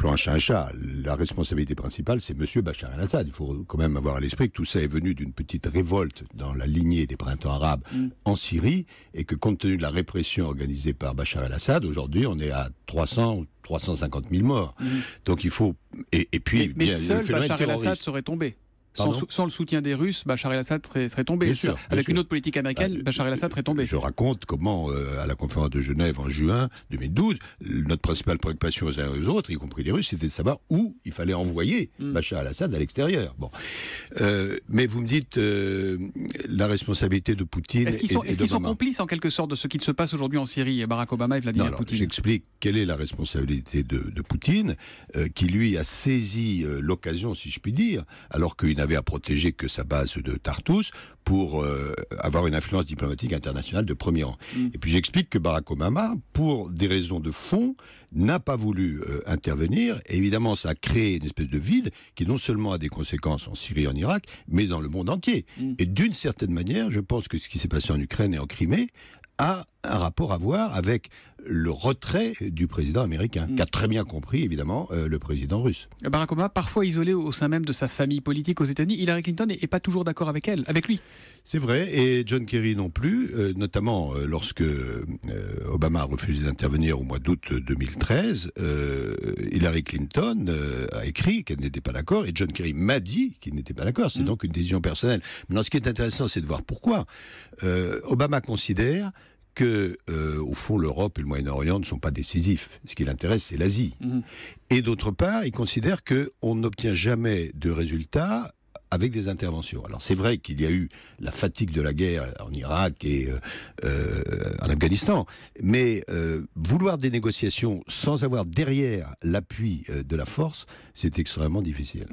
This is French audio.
plan la responsabilité principale, c'est M. Bachar el-Assad. Il faut quand même avoir à l'esprit que tout ça est venu d'une petite révolte dans la lignée des printemps arabes mm. en Syrie, et que compte tenu de la répression organisée par Bachar el-Assad, aujourd'hui, on est à 300 ou 350 000 morts. Mm. Donc il faut... Et, puis, seul Bachar el-Assad serait tombé. Sans, le soutien des Russes, Bachar el-Assad serait, tombé. Avec une autre politique américaine, bah, Bachar el-Assad serait tombé. Je raconte comment, euh, à la conférence de Genève en juin 2012, notre principale préoccupation aux uns et aux autres, y compris les Russes, c'était de savoir où il fallait envoyer hmm. Bachar el-Assad à l'extérieur. Bon, euh, mais vous me dites euh, la responsabilité de Poutine. Est-ce qu'ils sont, est qu'ils sont, complices en quelque sorte de ce qui se passe aujourd'hui en Syrie Barack Obama et Vladimir Poutine J'explique quelle est la responsabilité de, Poutine, qui lui a saisi l'occasion, si je puis dire, alors qu'il n'avait à protéger que sa base de Tartous pour euh, avoir une influence diplomatique internationale de premier rang. Mm. Et puis j'explique que Barack Obama, pour des raisons de fond, n'a pas voulu euh, intervenir. évidemment, ça a créé une espèce de vide qui non seulement a des conséquences en Syrie, et en Irak, mais dans le monde entier. Mm. Et d'une certaine manière, je pense que ce qui s'est passé en Ukraine et en Crimée a un rapport à voir avec le retrait du président américain, mm. qu'a très bien compris évidemment euh, le président russe. Eh Barack ben, Obama, parfois isolé au sein même de sa famille politique aux États-Unis, Hillary Clinton n'est pas toujours d'accord avec elle, avec lui. C'est vrai, et John Kerry non plus, euh, notamment euh, lorsque Obama a refusé d'intervenir au mois d'août 2013, Hillary Clinton a écrit qu'elle n'était pas d'accord, et John Kerry m'a dit qu'il n'était pas d'accord. C'est mm. donc une décision personnelle. Maintenant, ce qui est intéressant, c'est de voir pourquoi. Obama considère que, euh, au fond, l'Europe et le Moyen-Orient ne sont pas décisifs. Ce qui l'intéresse, c'est l'Asie. Mhm. Et d'autre part, il considère qu'on n'obtient jamais de résultats avec des interventions. Alors c'est vrai qu'il y a eu la fatigue de la guerre en Irak et euh, euh, en Afghanistan, mais vouloir des négociations sans avoir derrière l'appui de la force, c'est extrêmement difficile.